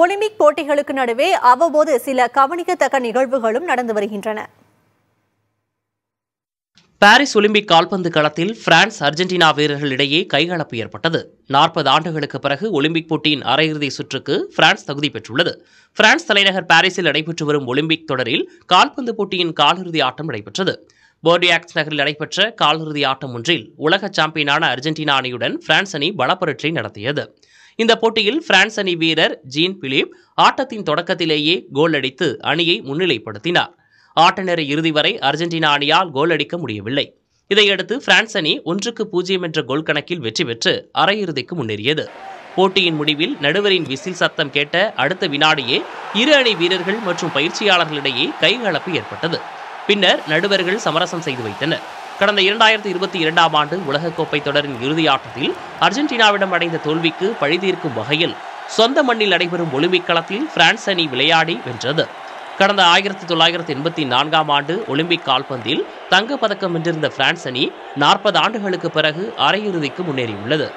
Olympic போட்டிகளுக்கு நடுவே அவ்வப்போது சில கவனிக்கத்தக்க நிகழ்வுகளும் நடந்து வருகின்றன பாரிஸ் ஒலிம்பிக் கால்பந்து களத்தில் பிரான்ஸ் அர்ஜென்டினா வீரர்களிடையே கைகலப்பு ஏற்பட்டது நாற்பது ஆண்டுகளுக்கு பிறகு ஒலிம்பிக் போட்டியின் அரையிறுதி சுற்றுக்கு பிரான்ஸ் தகுதி பெற்றுள்ளது பிரான்ஸ் தலைநகர் பாரிஸில் நடைபெற்று வரும் ஒலிம்பிக் தொடரில் கால்பந்து போட்டியின் காலிறுதி ஆட்டம் நடைபெற்றது போர்டியாக்ஸ் நகரில் நடைபெற்ற காலிறுதி ஆட்டம் ஒன்றில் உலக சாம்பியனான அர்ஜென்டினா அணியுடன் பிரான்ஸ் அணி பலப்பரட்சி நடத்தியது இந்த போட்டியில் பிரான்ஸ் அணி வீரர் ஜீன் பிலிப் ஆட்டத்தின் தொடக்கத்திலேயே கோல் அடித்து அணியை முன்னிலைப்படுத்தினார் ஆட்டநேர இறுதி வரை அர்ஜென்டினா அணியால் கோல் அடிக்க முடியவில்லை இதையடுத்து பிரான்ஸ் அணி ஒன்றுக்கு பூஜ்ஜியம் என்ற கோல் கணக்கில் வெற்றி பெற்று அரையிறுதிக்கு முன்னேறியது போட்டியின் முடிவில் நடுவரின் விசில் சத்தம் கேட்ட அடுத்த வினாடியே இரு அணி வீரர்கள் மற்றும் பயிற்சியாளர்களிடையே கைகலப்பு ஏற்பட்டது பின்னர் நடுவர்கள் சமரசம் செய்து வைத்தனர் கடந்த இரண்டாயிரத்தி இருபத்தி இரண்டாம் ஆண்டு உலகக்கோப்பை தொடரின் இறுதி ஆட்டத்தில் அர்ஜென்டினாவிடம் அடைந்த தோல்விக்கு பழிதீர்க்கும் வகையில் சொந்த மண்ணில் நடைபெறும் ஒலிம்பிக் களத்தில் பிரான்ஸ் அணி விளையாடி வென்றது கடந்த ஆயிரத்தி தொள்ளாயிரத்தி எண்பத்தி நான்காம் ஆண்டு ஒலிம்பிக் கால்பந்தில் தங்கப்பதக்கம் வென்றிருந்த பிரான்ஸ் அணி நாற்பது ஆண்டுகளுக்கு பிறகு அரையிறுதிக்கு முன்னேறியுள்ளது